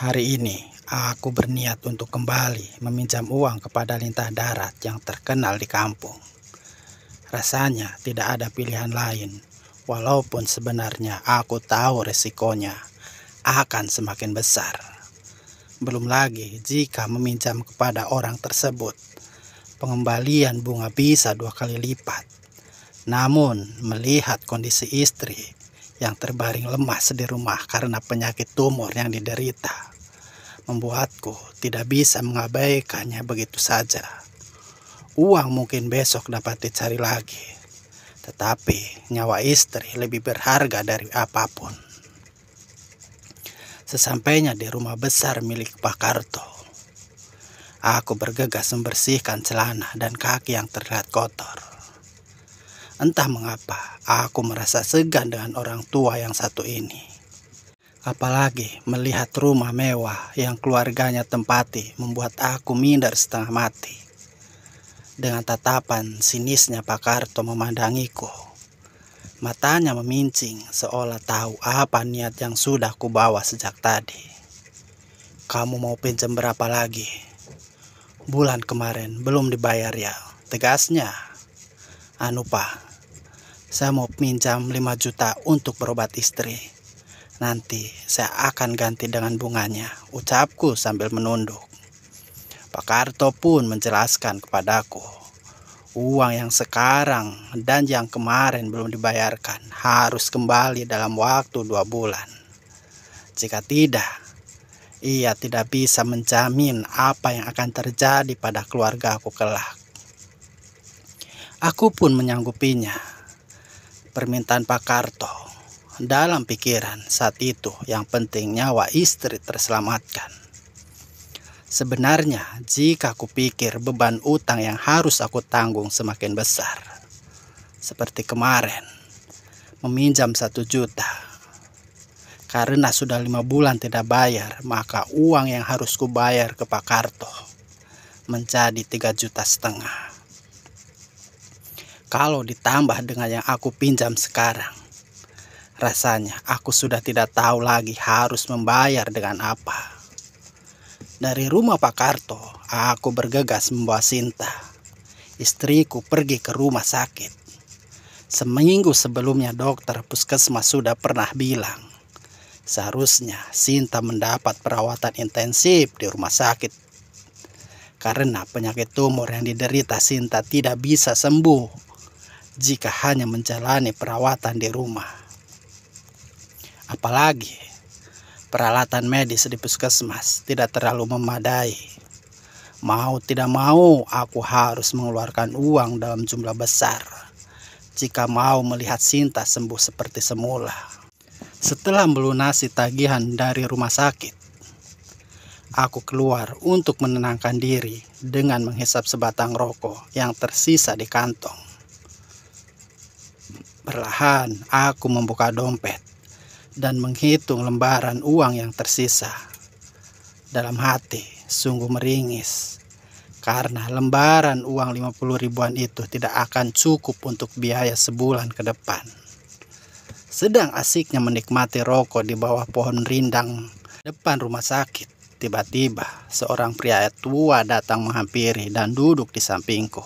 Hari ini aku berniat untuk kembali meminjam uang kepada lintah darat yang terkenal di kampung. Rasanya tidak ada pilihan lain, walaupun sebenarnya aku tahu resikonya akan semakin besar. Belum lagi jika meminjam kepada orang tersebut, pengembalian bunga bisa dua kali lipat. Namun, melihat kondisi istri yang terbaring lemas di rumah karena penyakit tumor yang diderita, membuatku tidak bisa mengabaikannya begitu saja. Uang mungkin besok dapat dicari lagi, tetapi nyawa istri lebih berharga dari apapun. Sesampainya di rumah besar milik Pak Karto, aku bergegas membersihkan celana dan kaki yang terlihat kotor. Entah mengapa, aku merasa segan dengan orang tua yang satu ini. Apalagi melihat rumah mewah yang keluarganya tempati membuat aku minder setengah mati. Dengan tatapan sinisnya Pak Karto memandangiku. Matanya memincing seolah tahu apa niat yang sudah kubawa sejak tadi. Kamu mau pinjam berapa lagi? Bulan kemarin belum dibayar ya, tegasnya. Anu Pak, saya mau pinjam 5 juta untuk berobat istri Nanti saya akan ganti dengan bunganya, ucapku sambil menunduk. Pak Karto pun menjelaskan kepadaku. Uang yang sekarang dan yang kemarin belum dibayarkan harus kembali dalam waktu dua bulan. Jika tidak, ia tidak bisa menjamin apa yang akan terjadi pada keluarga aku kelak. Aku pun menyanggupinya. Permintaan Pak Karto dalam pikiran saat itu yang penting nyawa istri terselamatkan. Sebenarnya jika aku pikir beban utang yang harus aku tanggung semakin besar. Seperti kemarin, meminjam satu juta. Karena sudah lima bulan tidak bayar, maka uang yang harus kubayar ke Pak Karto menjadi tiga juta setengah. Kalau ditambah dengan yang aku pinjam sekarang, Rasanya aku sudah tidak tahu lagi harus membayar dengan apa. Dari rumah Pak Karto, aku bergegas membawa Sinta. Istriku pergi ke rumah sakit. Seminggu sebelumnya dokter puskesmas sudah pernah bilang, seharusnya Sinta mendapat perawatan intensif di rumah sakit. Karena penyakit tumor yang diderita Sinta tidak bisa sembuh jika hanya menjalani perawatan di rumah apalagi peralatan medis di puskesmas tidak terlalu memadai. Mau tidak mau, aku harus mengeluarkan uang dalam jumlah besar jika mau melihat Sinta sembuh seperti semula. Setelah melunasi tagihan dari rumah sakit, aku keluar untuk menenangkan diri dengan menghisap sebatang rokok yang tersisa di kantong. Perlahan, aku membuka dompet dan menghitung lembaran uang yang tersisa. Dalam hati sungguh meringis karena lembaran uang 50 ribuan itu tidak akan cukup untuk biaya sebulan ke depan. Sedang asiknya menikmati rokok di bawah pohon rindang depan rumah sakit, tiba-tiba seorang pria tua datang menghampiri dan duduk di sampingku.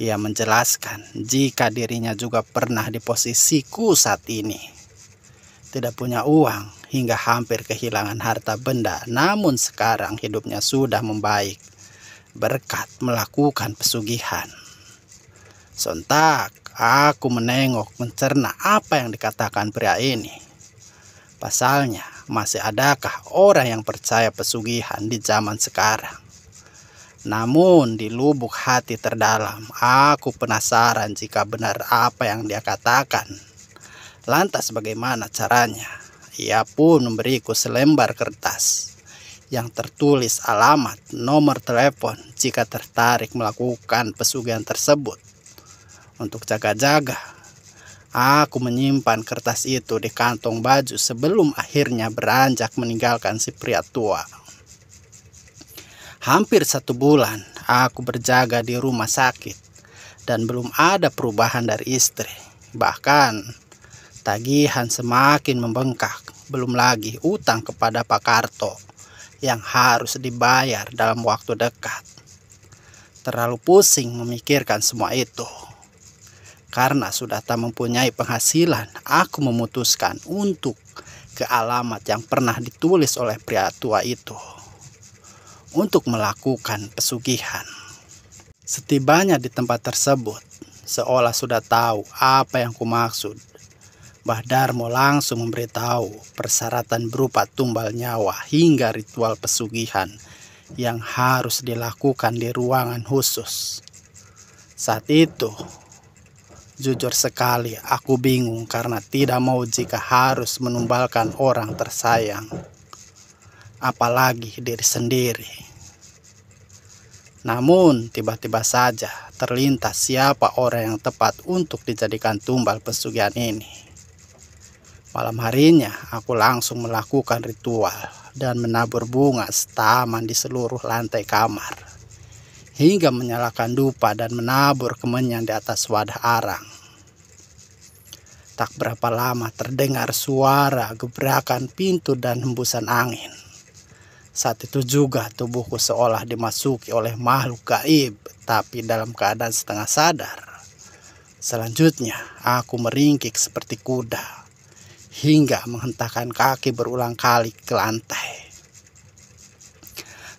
Ia menjelaskan jika dirinya juga pernah di posisiku saat ini tidak punya uang hingga hampir kehilangan harta benda. Namun sekarang hidupnya sudah membaik berkat melakukan pesugihan. Sontak aku menengok mencerna apa yang dikatakan pria ini. Pasalnya masih adakah orang yang percaya pesugihan di zaman sekarang? Namun di lubuk hati terdalam aku penasaran jika benar apa yang dia katakan. Lantas bagaimana caranya? Ia pun memberiku selembar kertas yang tertulis alamat, nomor telepon jika tertarik melakukan pesugihan tersebut. Untuk jaga-jaga, aku menyimpan kertas itu di kantong baju sebelum akhirnya beranjak meninggalkan si pria tua. Hampir satu bulan aku berjaga di rumah sakit dan belum ada perubahan dari istri. Bahkan tagihan semakin membengkak. Belum lagi utang kepada Pak Karto yang harus dibayar dalam waktu dekat. Terlalu pusing memikirkan semua itu. Karena sudah tak mempunyai penghasilan, aku memutuskan untuk ke alamat yang pernah ditulis oleh pria tua itu untuk melakukan pesugihan. Setibanya di tempat tersebut, seolah sudah tahu apa yang kumaksud Mbah Darmo langsung memberitahu persyaratan berupa tumbal nyawa hingga ritual pesugihan yang harus dilakukan di ruangan khusus. Saat itu, jujur sekali aku bingung karena tidak mau jika harus menumbalkan orang tersayang. Apalagi diri sendiri. Namun, tiba-tiba saja terlintas siapa orang yang tepat untuk dijadikan tumbal pesugihan ini. Malam harinya aku langsung melakukan ritual dan menabur bunga setaman di seluruh lantai kamar. Hingga menyalakan dupa dan menabur kemenyan di atas wadah arang. Tak berapa lama terdengar suara gebrakan pintu dan hembusan angin. Saat itu juga tubuhku seolah dimasuki oleh makhluk gaib, tapi dalam keadaan setengah sadar. Selanjutnya, aku meringkik seperti kuda hingga menghentakkan kaki berulang kali ke lantai.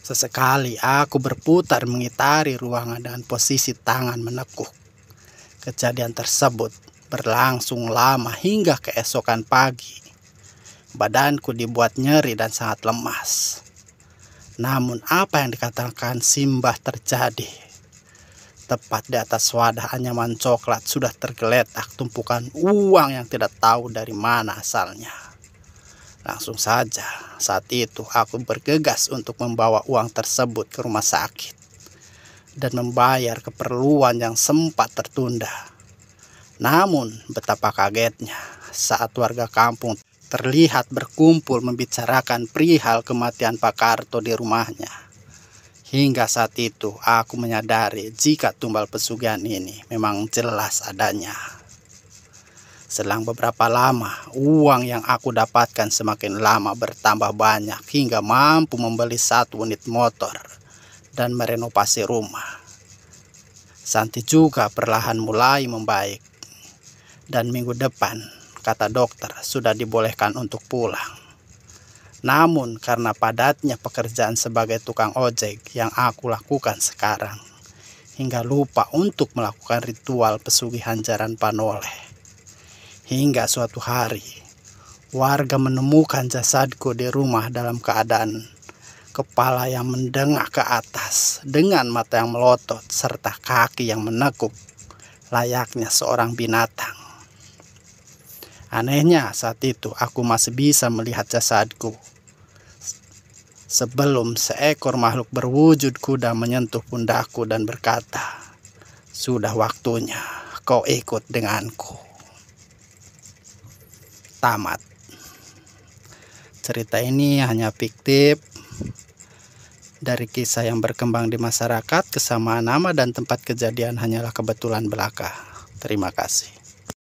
Sesekali aku berputar mengitari ruangan dengan posisi tangan menekuk. Kejadian tersebut berlangsung lama hingga keesokan pagi. Badanku dibuat nyeri dan sangat lemas. Namun apa yang dikatakan Simbah terjadi tepat di atas wadah anyaman coklat sudah tergeletak tumpukan uang yang tidak tahu dari mana asalnya. Langsung saja, saat itu aku bergegas untuk membawa uang tersebut ke rumah sakit dan membayar keperluan yang sempat tertunda. Namun, betapa kagetnya saat warga kampung terlihat berkumpul membicarakan perihal kematian Pak Karto di rumahnya Hingga saat itu aku menyadari jika tumbal pesugihan ini memang jelas adanya. Selang beberapa lama, uang yang aku dapatkan semakin lama bertambah banyak hingga mampu membeli satu unit motor dan merenovasi rumah. Santi juga perlahan mulai membaik. Dan minggu depan, kata dokter, sudah dibolehkan untuk pulang. Namun karena padatnya pekerjaan sebagai tukang ojek yang aku lakukan sekarang, hingga lupa untuk melakukan ritual pesugihan jaran panoleh. Hingga suatu hari, warga menemukan jasadku di rumah dalam keadaan kepala yang mendengah ke atas dengan mata yang melotot serta kaki yang menekuk layaknya seorang binatang. Anehnya saat itu aku masih bisa melihat jasadku. Sebelum seekor makhluk berwujud kuda menyentuh pundakku dan berkata, Sudah waktunya kau ikut denganku. Tamat. Cerita ini hanya fiktif dari kisah yang berkembang di masyarakat, kesamaan nama dan tempat kejadian hanyalah kebetulan belaka. Terima kasih.